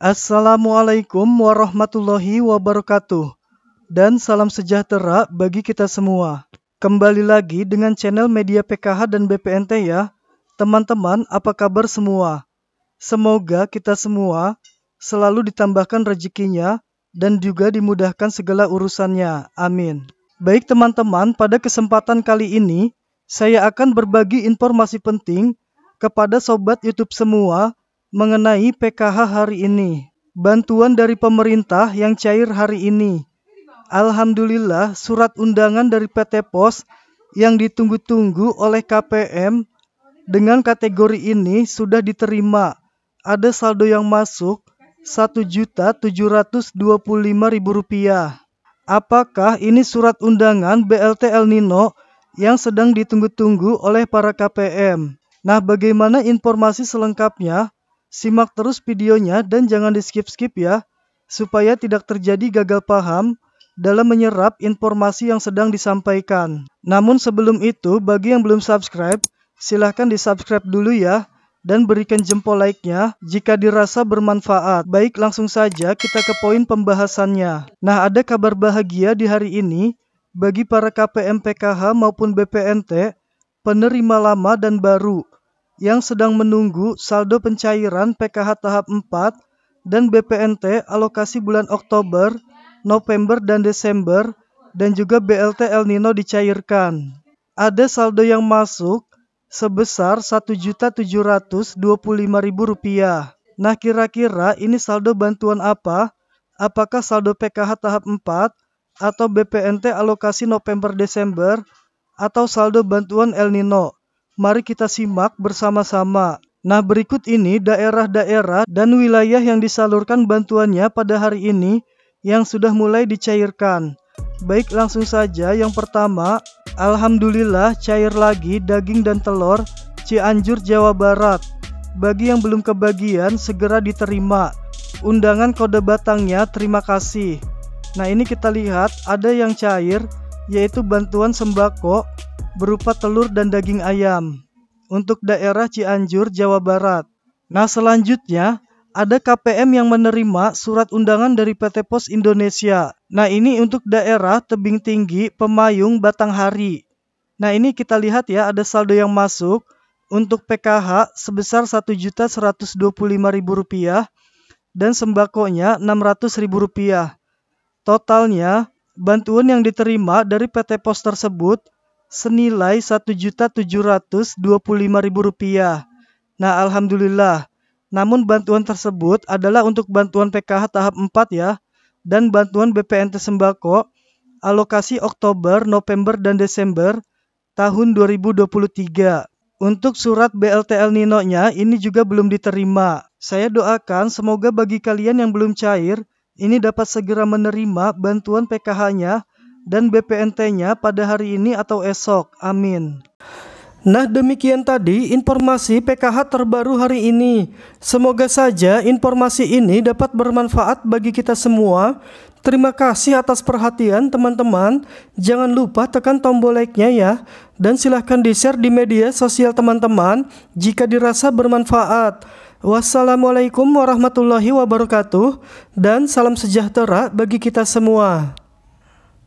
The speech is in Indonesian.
Assalamualaikum warahmatullahi wabarakatuh dan salam sejahtera bagi kita semua. Kembali lagi dengan channel media PKH dan BPNT ya. Teman-teman, apa kabar semua? Semoga kita semua selalu ditambahkan rezekinya dan juga dimudahkan segala urusannya. Amin. Baik teman-teman, pada kesempatan kali ini saya akan berbagi informasi penting kepada sobat YouTube semua mengenai PKH hari ini, bantuan dari pemerintah yang cair hari ini. Alhamdulillah, surat undangan dari PT Pos yang ditunggu-tunggu oleh KPM dengan kategori ini sudah diterima. Ada saldo yang masuk Rp1.725.000. Apakah ini surat undangan BLT El Nino yang sedang ditunggu-tunggu oleh para KPM? Nah, bagaimana informasi selengkapnya? Simak terus videonya dan jangan di skip-skip ya, supaya tidak terjadi gagal paham dalam menyerap informasi yang sedang disampaikan. Namun sebelum itu, bagi yang belum subscribe, silahkan di-subscribe dulu ya, dan berikan jempol like-nya jika dirasa bermanfaat. Baik, langsung saja kita ke poin pembahasannya. Nah, ada kabar bahagia di hari ini bagi para KPM PKH maupun BPNT, penerima lama dan baru yang sedang menunggu saldo pencairan PKH tahap 4 dan BPNT alokasi bulan Oktober, November, dan Desember dan juga BLT El Nino dicairkan. Ada saldo yang masuk sebesar Rp1.725.000. Nah, kira-kira ini saldo bantuan apa? Apakah saldo PKH tahap 4 atau BPNT alokasi November Desember atau saldo bantuan El Nino? mari kita simak bersama-sama. Nah, berikut ini daerah-daerah dan wilayah yang disalurkan bantuannya pada hari ini yang sudah mulai dicairkan. Baik, langsung saja. Yang pertama, Alhamdulillah cair lagi daging dan telur Cianjur, Jawa Barat. Bagi yang belum kebagian, segera diterima. Undangan kode batangnya, terima kasih. Nah, ini kita lihat ada yang cair, yaitu bantuan sembako berupa telur dan daging ayam untuk daerah Cianjur, Jawa Barat. Nah, selanjutnya ada KPM yang menerima surat undangan dari PT Pos Indonesia. Nah, ini untuk daerah Tebing Tinggi, Pemayung, Batanghari. Nah, ini kita lihat ya ada saldo yang masuk untuk PKH sebesar Rp1.125.000 dan sembakonya Rp600.000. Totalnya, bantuan yang diterima dari PT Pos tersebut senilai Rp1.725.000. Nah, alhamdulillah. Namun bantuan tersebut adalah untuk bantuan PKH tahap 4 ya dan bantuan BPNT sembako alokasi Oktober, November dan Desember tahun 2023. Untuk surat BLTL Nino-nya ini juga belum diterima. Saya doakan semoga bagi kalian yang belum cair ini dapat segera menerima bantuan PKH-nya dan BPNT-nya pada hari ini atau esok. Amin. Nah demikian tadi informasi PKH terbaru hari ini. Semoga saja informasi ini dapat bermanfaat bagi kita semua. Terima kasih atas perhatian teman-teman. Jangan lupa tekan tombol like-nya ya. Dan silahkan di-share di media sosial teman-teman jika dirasa bermanfaat. Wassalamualaikum warahmatullahi wabarakatuh. Dan salam sejahtera bagi kita semua.